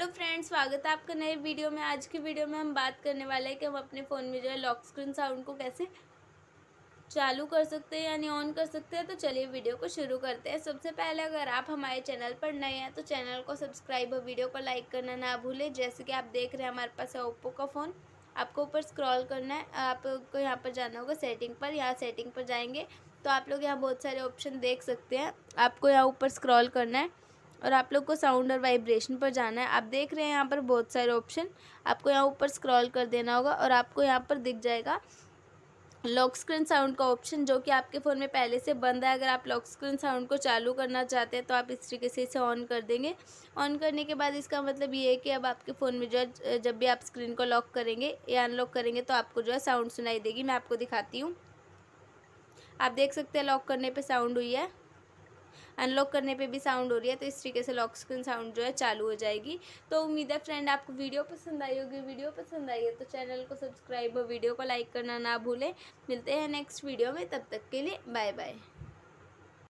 hello friends स्वागत है आपका नए वीडियो में आज की वीडियो में हम बात करने वाले हैं कि हम अपने फ़ोन में जो है लॉक स्क्रीन साउंड को कैसे चालू कर सकते हैं यानी ऑन कर सकते हैं तो चलिए वीडियो को शुरू करते हैं सबसे पहले अगर आप हमारे चैनल पर नए हैं तो चैनल को सब्सक्राइब और वीडियो को लाइक करना ना भूलें जैसे कि आप देख रहे हैं हमारे पास है ओप्पो का फ़ोन आपको ऊपर स्क्रॉल करना है आपको यहाँ पर जाना होगा सेटिंग पर यहाँ सेटिंग पर जाएंगे तो आप लोग यहाँ बहुत सारे ऑप्शन देख सकते हैं आपको यहाँ ऊपर स्क्रॉल करना है और आप लोग को साउंड और वाइब्रेशन पर जाना है आप देख रहे हैं यहाँ पर बहुत सारे ऑप्शन आपको यहाँ ऊपर स्क्रॉल कर देना होगा और आपको यहाँ पर दिख जाएगा लॉक स्क्रीन साउंड का ऑप्शन जो कि आपके फ़ोन में पहले से बंद है अगर आप लॉक स्क्रीन साउंड को चालू करना चाहते हैं तो आप इस तरीके से इसे ऑन कर देंगे ऑन करने के बाद इसका मतलब ये है कि अब आपके फ़ोन में जो है जब भी आप स्क्रीन को लॉक करेंगे या अनलॉक करेंगे तो आपको जो है साउंड सुनाई देगी मैं आपको दिखाती हूँ आप देख सकते हैं लॉक करने पर साउंड हुई है अनलॉक करने पे भी साउंड हो रही है तो इस तरीके से लॉक स्क्रीन साउंड जो है चालू हो जाएगी तो उम्मीद है फ्रेंड आपको वीडियो पसंद आई होगी वीडियो पसंद आई है तो चैनल को सब्सक्राइब और वीडियो को लाइक करना ना भूलें मिलते हैं नेक्स्ट वीडियो में तब तक के लिए बाय बाय